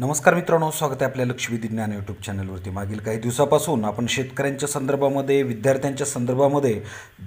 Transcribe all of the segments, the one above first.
नमस्कार मित्रांनो स्वागत आहे आपल्या लक्ष्मी ज्ञान यूट्यूब चॅनलवरती मागील काही दिवसापासून आपण शेतकऱ्यांच्या संदर्भामध्ये विद्यार्थ्यांच्या संदर्भामध्ये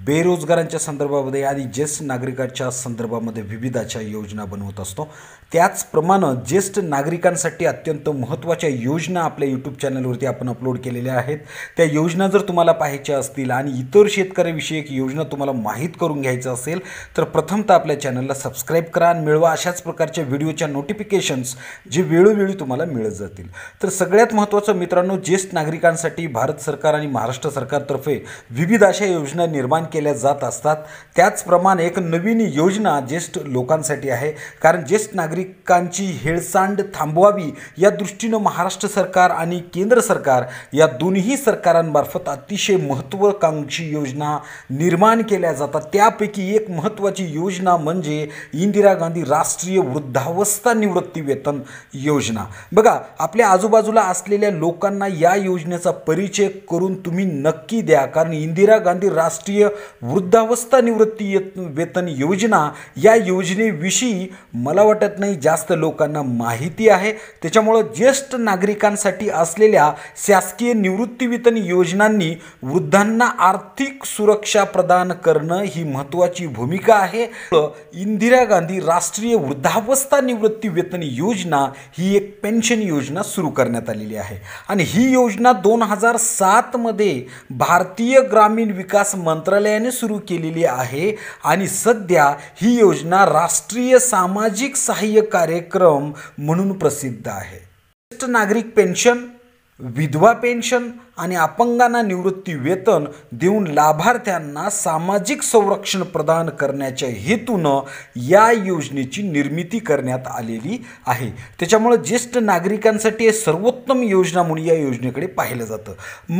बेरोजगारांच्या संदर्भामध्ये आणि ज्येष्ठ नागरिकांच्या संदर्भामध्ये विविधाच्या योजना बनवत असतो त्याचप्रमाणे ज्येष्ठ नागरिकांसाठी अत्यंत महत्त्वाच्या योजना आपल्या यूट्यूब चॅनलवरती आपण अपलोड केलेल्या आहेत त्या योजना जर तुम्हाला पाहायच्या असतील आणि इतर शेतकऱ्याविषयी योजना तुम्हाला माहीत करून घ्यायचं असेल तर प्रथमतः आपल्या चॅनलला सबस्क्राईब करा आणि मिळवा अशाच प्रकारच्या व्हिडिओच्या नोटिफिकेशन्स जे वेळोवेळी तुम्हाला मिळत जातील तर सगळ्यात महत्त्वाचं मित्रांनो ज्येष्ठ नागरिकांसाठी भारत सरकार आणि महाराष्ट्र सरकारतर्फे विविध अशा योजना निर्माण केल्या जात असतात त्याचप्रमाणे एक नवीन योजना ज्येष्ठ लोकांसाठी आहे कारण ज्येष्ठ नागरिकांची हेळसांड थांबवावी या दृष्टीनं महाराष्ट्र सरकार आणि केंद्र सरकार या दोन्ही सरकारांमार्फत अतिशय महत्त्वाकांक्षी योजना निर्माण केल्या जातात त्यापैकी एक महत्त्वाची योजना म्हणजे इंदिरा गांधी राष्ट्रीय वृद्धावस्था निवृत्ती वेतन योजना बघा आपल्या आजूबाजूला असलेल्या लोकांना या योजनेचा परिचय करून तुम्ही नक्की द्या कारण इंदिरा गांधी राष्ट्रीय वृद्धावस्था निवृत्ती वेतन योजना या योजनेविषयी मला वाटत नाही जास्त लोकांना माहिती आहे त्याच्यामुळं ज्येष्ठ नागरिकांसाठी असलेल्या शासकीय निवृत्ती वेतन योजनांनी वृद्धांना आर्थिक सुरक्षा प्रदान करणं ही महत्त्वाची भूमिका आहे इंदिरा गांधी राष्ट्रीय वृद्धावस्था निवृत्ती वेतन योजना ही एक पेन्शन योजना सुरू करण्यात आलेली आहे आणि ही योजना दोन हजार सातमध्ये भारतीय ग्रामीण विकास मंत्रालयाने सुरू केलेली आहे आणि सध्या ही योजना राष्ट्रीय सामाजिक सहाय्य कार्यक्रम म्हणून प्रसिद्ध आहे ज्येष्ठ नागरिक पेन्शन विधवा पेन्शन आणि अपंगांना निवृत्ती वेतन देऊन लाभार्थ्यांना सामाजिक संरक्षण प्रदान करण्याच्या हेतूनं या योजनेची निर्मिती करण्यात आलेली आहे त्याच्यामुळं ज्येष्ठ नागरिकांसाठी हे सर्वोत्तम योजना म्हणून या योजनेकडे पाहिलं जातं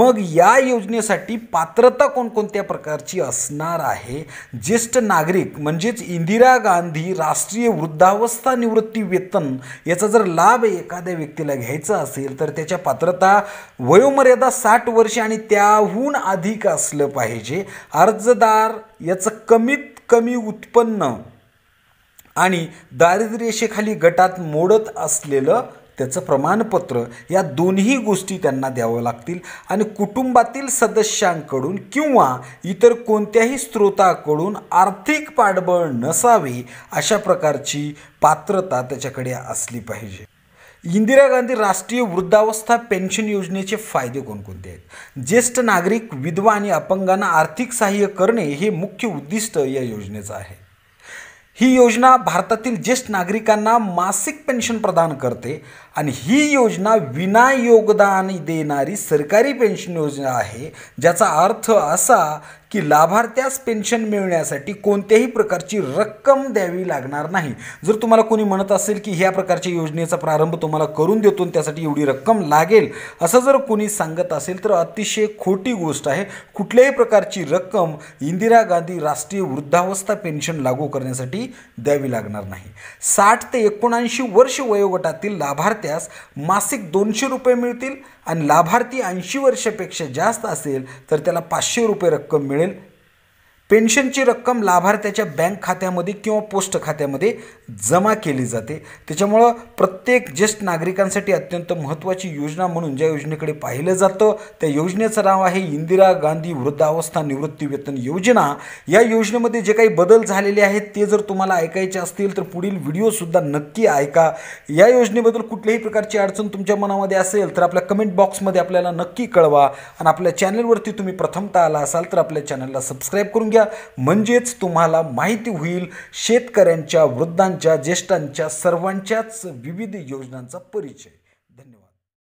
मग या योजनेसाठी पात्रता कोणकोणत्या प्रकारची असणार आहे ज्येष्ठ नागरिक म्हणजेच इंदिरा गांधी राष्ट्रीय वृद्धावस्था निवृत्ती वेतन याचा जर लाभ एखाद्या व्यक्तीला घ्यायचा असेल तर त्याच्या पात्रता वयोमर्यादा साठ वर्षे आणि त्याहून अधिक असलं पाहिजे अर्जदार याचं कमीत कमी उत्पन्न आणि दारिद्र्यरेषेखाली गटात मोडत असलेलं त्याचं प्रमाणपत्र या दोन्ही गोष्टी त्यांना द्यावं लागतील आणि कुटुंबातील सदस्यांकडून किंवा इतर कोणत्याही स्रोताकडून आर्थिक पाठबळ नसावे अशा प्रकारची पात्रता त्याच्याकडे असली पाहिजे इंदिरा गांधी राष्ट्रीय वृद्धावस्था पेन्शन योजनेचे फायदे कोणकोणते आहेत ज्येष्ठ नागरिक विधवा आणि अपंगांना आर्थिक सहाय्य करणे हे मुख्य उद्दिष्ट या योजनेचं आहे ही योजना भारतातील ज्येष्ठ नागरिकांना मासिक पेन्शन प्रदान करते आणि ही योजना विना योगदान देणारी सरकारी पेन्शन योजना आहे ज्याचा अर्थ असा की लाभार्थ्यास पेन्शन मिळण्यासाठी कोणत्याही प्रकारची रक्कम द्यावी लागणार नाही जर तुम्हाला कोणी म्हणत असेल की ह्या प्रकारच्या योजनेचा प्रारंभ तुम्हाला करून देतो त्यासाठी एवढी रक्कम लागेल असं जर कोणी सांगत असेल तर अतिशय खोटी गोष्ट आहे कुठल्याही प्रकारची रक्कम इंदिरा गांधी राष्ट्रीय वृद्धावस्था पेन्शन लागू करण्यासाठी द्यावी लागणार नाही साठ ते एकोणऐंशी वर्ष वयोगटातील लाभार्थी लाभार्थ्यास मासिक दोनशे रुपये मिळतील आणि लाभार्थी ऐंशी वर्षापेक्षा जास्त असेल तर त्याला पाचशे रुपये रक्कम मिळेल पेन्शनची रक्कम लाभार्थ्याच्या बँक खात्यामध्ये किंवा पोस्ट खात्यामध्ये जमा केली जाते त्याच्यामुळं प्रत्येक ज्येष्ठ नागरिकांसाठी अत्यंत महत्त्वाची योजना म्हणून ज्या योजनेकडे पाहिलं जातं त्या योजनेचं नाव आहे इंदिरा गांधी वृद्धावस्था निवृत्ती वेतन योजना या योजनेमध्ये जे काही बदल झालेले आहेत ते जर तुम्हाला ऐकायचे असतील तर पुढील व्हिडिओसुद्धा नक्की ऐका या योजनेबद्दल कुठल्याही प्रकारची अडचण तुमच्या मनामध्ये असेल तर आपल्या कमेंट बॉक्समध्ये आपल्याला नक्की कळवा आणि आपल्या चॅनलवरती तुम्ही प्रथमता आला असाल तर आपल्या चॅनलला सबस्क्राईब करून घ्या घ्या म्हणजेच तुम्हाला माहिती होईल शेतकऱ्यांच्या वृद्धांच्या ज्येष्ठांच्या सर्वांच्याच विविध योजनांचा परिचय